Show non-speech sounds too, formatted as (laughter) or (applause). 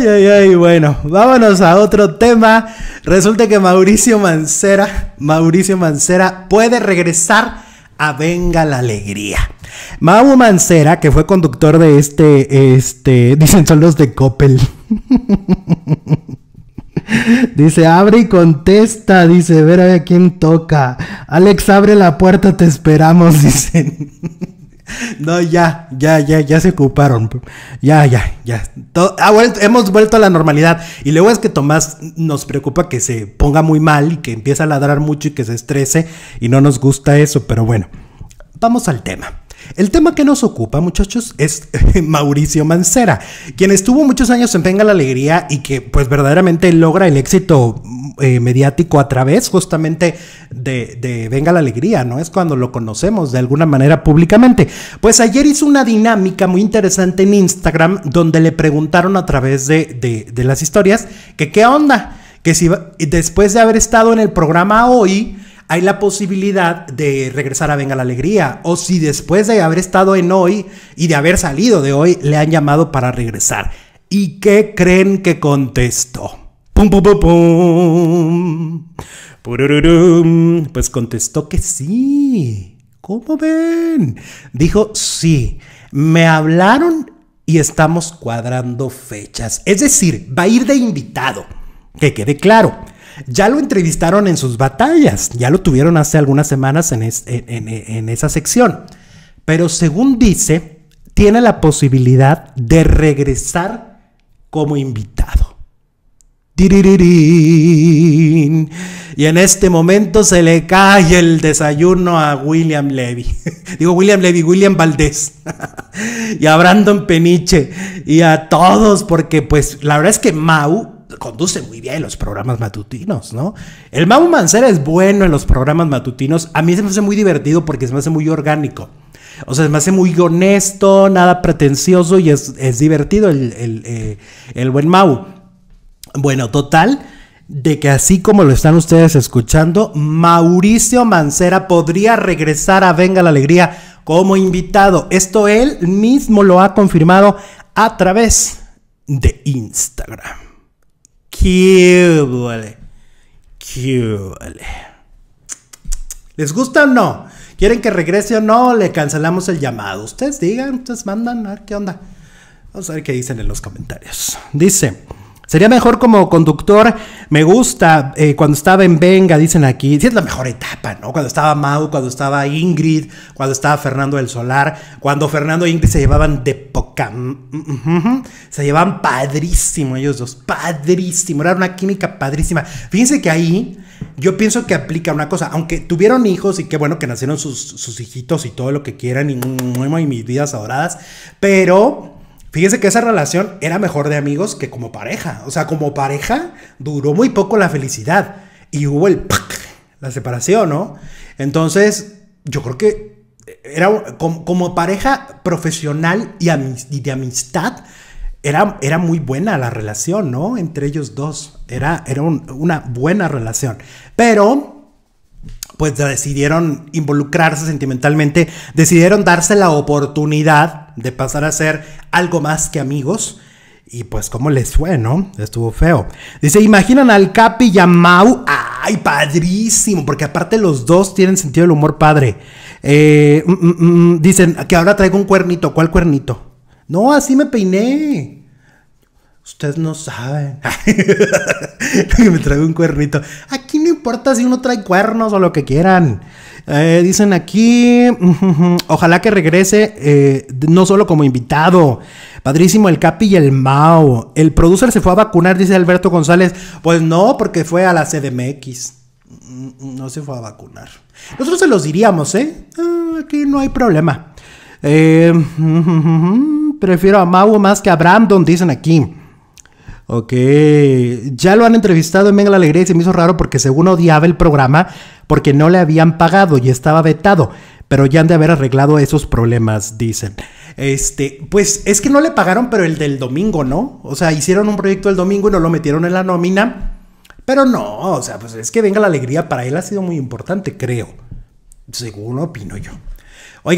Ay, ay, ay, bueno, vámonos a otro tema. Resulta que Mauricio Mancera, Mauricio Mancera puede regresar a Venga la Alegría. Mau Mancera, que fue conductor de este, este, dicen son los de Coppel. (laughs) Dice, abre y contesta. Dice, ver a quién toca. Alex, abre la puerta, te esperamos. (laughs) Dicen. No, ya, ya, ya, ya se ocuparon. Ya, ya, ya. hemos vuelto a la normalidad. Y luego es que Tomás nos preocupa que se ponga muy mal y que empiece a ladrar mucho y que se estrese. Y no nos gusta eso, pero bueno. Vamos al tema. El tema que nos ocupa, muchachos, es (laughs) Mauricio Mancera, quien estuvo muchos años en Venga la Alegría y que pues verdaderamente logra el éxito eh, mediático a través justamente de, Venga la Alegría, ¿no? Es cuando lo conocemos de alguna manera públicamente. Pues ayer hizo una dinámica muy interesante en Instagram donde le preguntaron a través de, de las historias que qué onda, que si después de haber estado en el programa hoy, hay la posibilidad de regresar a Venga la Alegría. O si después de haber estado en hoy y de haber salido de hoy, le han llamado para regresar. ¿Y qué creen que contestó? Pum, pum, pum, Pues contestó que sí. ¿Cómo ven? Dijo sí. Me hablaron y estamos cuadrando fechas. Es decir, va a ir de invitado. Que quede claro. Ya lo entrevistaron en sus batallas, ya lo tuvieron hace algunas semanas en, esa sección. Pero según dice, tiene la posibilidad de regresar como invitado. Y en este momento se le cae el desayuno a William Levy. (laughs) Digo William Levy, William Valdés. (laughs) y a Brandon Peniche. Y a todos, porque pues la verdad es que Mau conduce muy bien los programas matutinos, ¿no? El Mau Mancera es bueno en los programas matutinos. A mí se me hace muy divertido porque se me hace muy orgánico. O sea, se me hace muy honesto, nada pretencioso y es, divertido eh, el buen Mau. Bueno, total, de que así como lo están ustedes escuchando, Mauricio Mancera podría regresar a Venga la Alegría como invitado. Esto él mismo lo ha confirmado a través de Instagram. ¡Qué vale! ¡Qué vale! ¿Les gusta o no? ¿Quieren que regrese o no? Le cancelamos el llamado. Ustedes digan, ustedes mandan, a ver qué onda. Vamos a ver qué dicen en los comentarios. Dice... Sería mejor como conductor. Me gusta eh, cuando estaba en Venga, dicen aquí. Sí, es la mejor etapa, ¿no? Cuando estaba Mau, cuando estaba Ingrid, cuando estaba Fernando del Solar, cuando Fernando e Ingrid se llevaban de poca. Se llevaban padrísimo ellos dos. Padrísimo. Era una química padrísima. Fíjense que ahí yo pienso que aplica una cosa. Aunque tuvieron hijos y qué bueno que nacieron sus, hijitos y todo lo que quieran y, y mis vidas adoradas. Pero Fíjense que esa relación era mejor de amigos que como pareja. O sea, como pareja duró muy poco la felicidad y hubo el la separación, ¿no? Entonces, yo creo que era como, pareja profesional y, de amistad. Era, era, muy buena la relación, ¿no? Entre ellos dos. Era, era una buena relación. Pero, pues decidieron involucrarse sentimentalmente, decidieron darse la oportunidad de pasar a ser algo más que amigos. Y pues, ¿cómo les fue, no? Estuvo feo. Dice, imaginan al Capi y a Mau. ¡Ay, padrísimo! Porque aparte los dos tienen sentido del humor padre. Eh, mm, mm, mm, dicen que ahora traigo un cuernito. ¿Cuál cuernito? No, así me peiné. Ustedes no saben. (laughs) me traigo un cuernito si uno trae cuernos o lo que quieran. Eh, dicen aquí, (laughs) ojalá que regrese eh, no solo como invitado. Padrísimo el Capi y el Mao. El producer se fue a vacunar, dice Alberto González. Pues no, porque fue a la CDMX. Mm, mm, no se fue a vacunar. Nosotros se los diríamos, ¿eh? Ah, aquí no hay problema. Eh, (laughs) prefiero a Mau más que a Brandon, dicen aquí. Ok, ya lo han entrevistado en Venga la Alegría y se me hizo raro porque según odiaba el programa porque no le habían pagado y estaba vetado, pero ya han de haber arreglado esos problemas, dicen. Este, pues es que no le pagaron, pero el del domingo, ¿no? O sea, hicieron un proyecto el domingo y no lo metieron en la nómina, pero no, o sea, pues es que Venga la Alegría para él ha sido muy importante, creo, según opino yo.